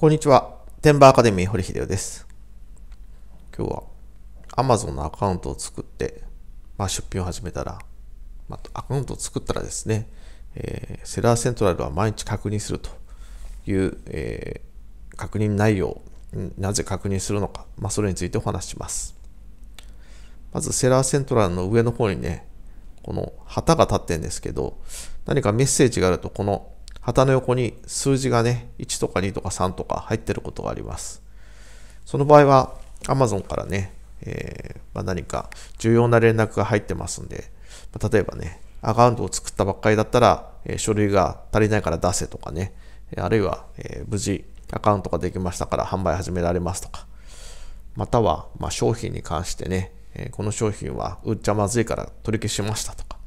こんにちは。テンバーアカデミー堀秀夫です。今日は Amazon のアカウントを作って、まあ、出品を始めたら、まあ、アカウントを作ったらですね、えー、セラーセントラルは毎日確認するという、えー、確認内容、なぜ確認するのか、まあ、それについてお話しします。まずセラーセントラルの上の方にね、この旗が立ってるんですけど、何かメッセージがあると、この旗の横に数字がね、1とか2とか3とか入ってることがあります。その場合は Amazon からね、えー、まあ、何か重要な連絡が入ってますんで、まあ、例えばね、アカウントを作ったばっかりだったら、えー、書類が足りないから出せとかね、あるいは、えー、無事アカウントができましたから販売始められますとか、または、まあ、商品に関してね、えこの商品は売っちゃまずいから取り消しましたとか、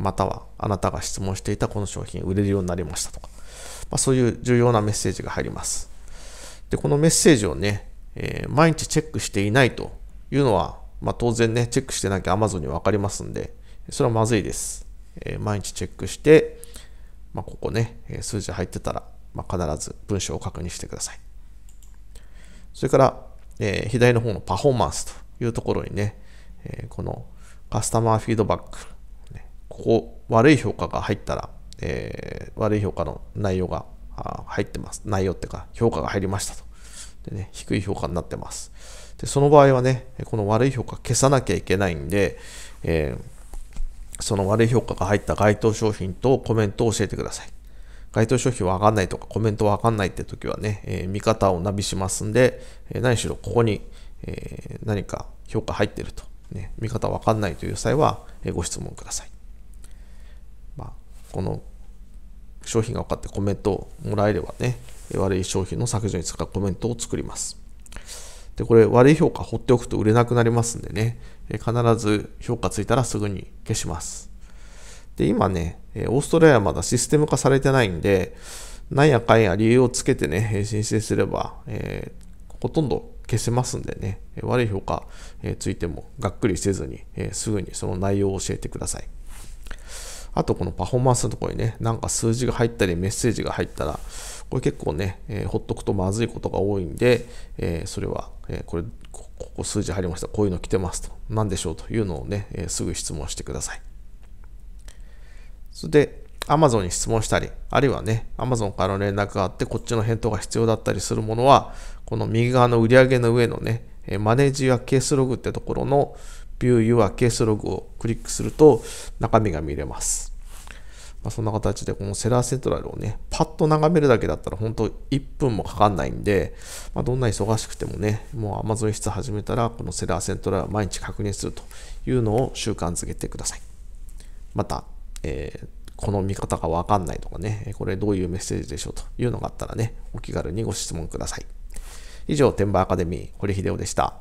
またはあなたが質問していたこの商品売れるようになりましたとか、まあ、そういう重要なメッセージが入ります。で、このメッセージをね、えー、毎日チェックしていないというのは、まあ、当然ね、チェックしてなきゃ Amazon に分かりますんで、それはまずいです。えー、毎日チェックして、まあ、ここね、数字入ってたら、まあ、必ず文章を確認してください。それから、えー、左の方のパフォーマンスというところにね、えー、このカスタマーフィードバックここ悪い評価が入ったら、えー、悪い評価の内容が入ってます。内容っていうか、評価が入りましたと。でね、低い評価になってます。で、その場合はね、この悪い評価消さなきゃいけないんで、えー、その悪い評価が入った該当商品とコメントを教えてください。該当商品はわかんないとか、コメントわかんないって時はね、えー、見方をナビしますんで、え何しろここに、え何か評価入ってると、ね、見方わかんないという際は、えご質問ください。この商品が分かってコメントをもらえればね、悪い商品の削除に使うコメントを作ります。で、これ悪い評価放っておくと売れなくなりますんでね、必ず評価ついたらすぐに消します。で、今ね、オーストラリアはまだシステム化されてないんで、なんやかんや理由をつけてね、申請すれば、えー、ほとんど消せますんでね、悪い評価、えついてもがっくりせずに、えすぐにその内容を教えてください。あとこのパフォーマンスのところにね、なんか数字が入ったりメッセージが入ったら、これ結構ね、えー、ほっとくとまずいことが多いんで、えー、それは、えー、これ、ここ数字入りました、こういうの来てますと、何でしょうというのをね、えすぐ質問してください。それで、Amazon に質問したり、あるいはね、Amazon からの連絡があって、こっちの返答が必要だったりするものは、この右側の売り上げの上のね、マネージやケースログってところの、ビュー、ユア、ケースログをクリックすると中身が見れます。まあ、そんな形でこのセラーセントラルをね、パッと眺めるだけだったら本当1分もかかんないんで、まあ、どんな忙しくてもね、もう Amazon 室始めたらこのセラーセントラルを毎日確認するというのを習慣づけてください。また、えー、この見方がわかんないとかね、これどういうメッセージでしょうというのがあったらね、お気軽にご質問ください。以上、天馬アカデミー、堀秀夫でした。